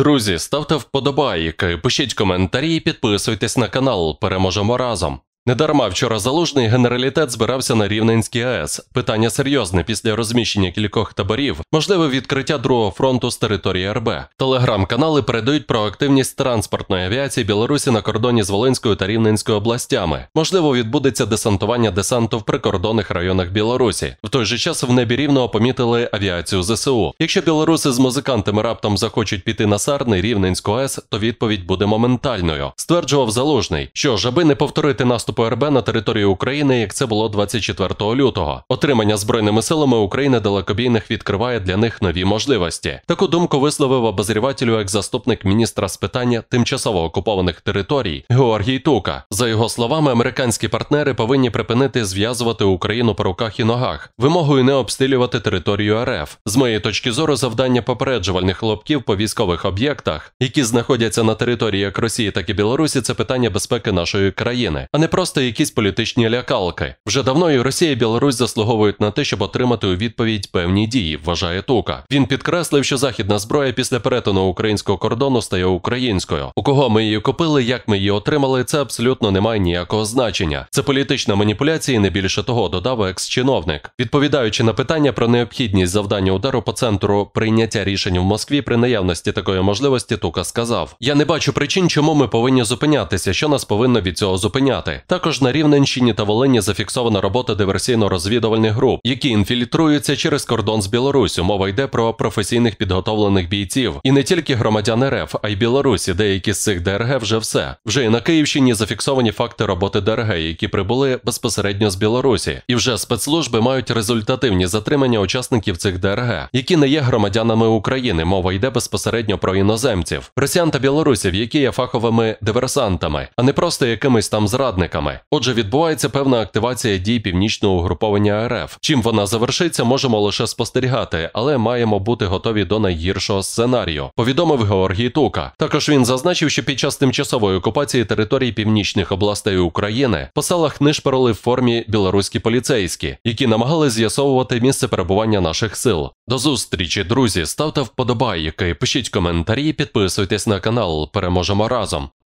Друзі, ставте вподобайки, пишіть коментарі, і підписуйтесь на канал. Переможемо разом. Недарма вчора заложний, генералітет збирався на Рівненській АЕС. Питання серйозне після розміщення кількох таборів, можливе відкриття другого фронту з території РБ. Телеграм-канали передають про активність транспортної авіації Білорусі на кордоні з Волинською та Рівненською областями. Можливо, відбудеться десантування десанту в прикордонних районах Білорусі. В той же час в небі рівного помітили авіацію ЗСУ. Якщо білоруси з музикантами раптом захочуть піти на Сарни Рівненську АЕС, то відповідь буде моментальною. Стверджував заложний, що ж, аби не повторити наступ наступу РБ на територію України, як це було 24 лютого. Отримання збройними силами України далекобійних відкриває для них нові можливості. Таку думку висловив обозрівателю як заступник міністра з питання тимчасово окупованих територій Георгій Тука. За його словами, американські партнери повинні припинити зв'язувати Україну по руках і ногах, вимогою не обстрілювати територію РФ. З моєї точки зору, завдання попереджувальних хлопків по військових об'єктах, які знаходяться на території як Росії, так і Білорусі, це питання безпеки нашої країни, а не про просто якісь політичні лякалки. Вже давно і Росія і Білорусь заслуговують на те, щоб отримати у відповідь певні дії, вважає Тука. Він підкреслив, що західна зброя після перетину українського кордону стає українською. У кого ми її купили, як ми її отримали, це абсолютно не має ніякого значення. Це політична маніпуляція, і не більше того, додав екс-чиновник. Відповідаючи на питання про необхідність завдання удару по центру прийняття рішень в Москві при наявності такої можливості, Тука сказав: Я не бачу причин, чому ми повинні зупинятися, що нас повинно від цього зупиняти. Також на Рівненщині та Волині зафіксована робота диверсійно-розвідувальних груп, які інфільтруються через кордон з Білорусю. Мова йде про професійних підготовлених бійців, і не тільки громадян РФ, а й Білорусі. Деякі з цих ДРГ вже все. Вже і на Київщині зафіксовані факти роботи ДРГ, які прибули безпосередньо з Білорусі, і вже спецслужби мають результативні затримання учасників цих ДРГ, які не є громадянами України. Мова йде безпосередньо про іноземців, росіян та білорусів, які є фаховими диверсантами, а не просто якимись там зрадниками атаками. Отже, відбувається певна активація дій північного угруповання РФ. Чим вона завершиться, можемо лише спостерігати, але маємо бути готові до найгіршого сценарію. Повідомив Георгій Тука. Також він зазначив, що під час тимчасової окупації територій північних областей України по селах нишпорили в формі білоруські поліцейські, які намагали з'ясовувати місце перебування наших сил. До зустрічі, друзі, ставте вподобайки, пишіть коментарі, підписуйтесь на канал. Переможемо разом.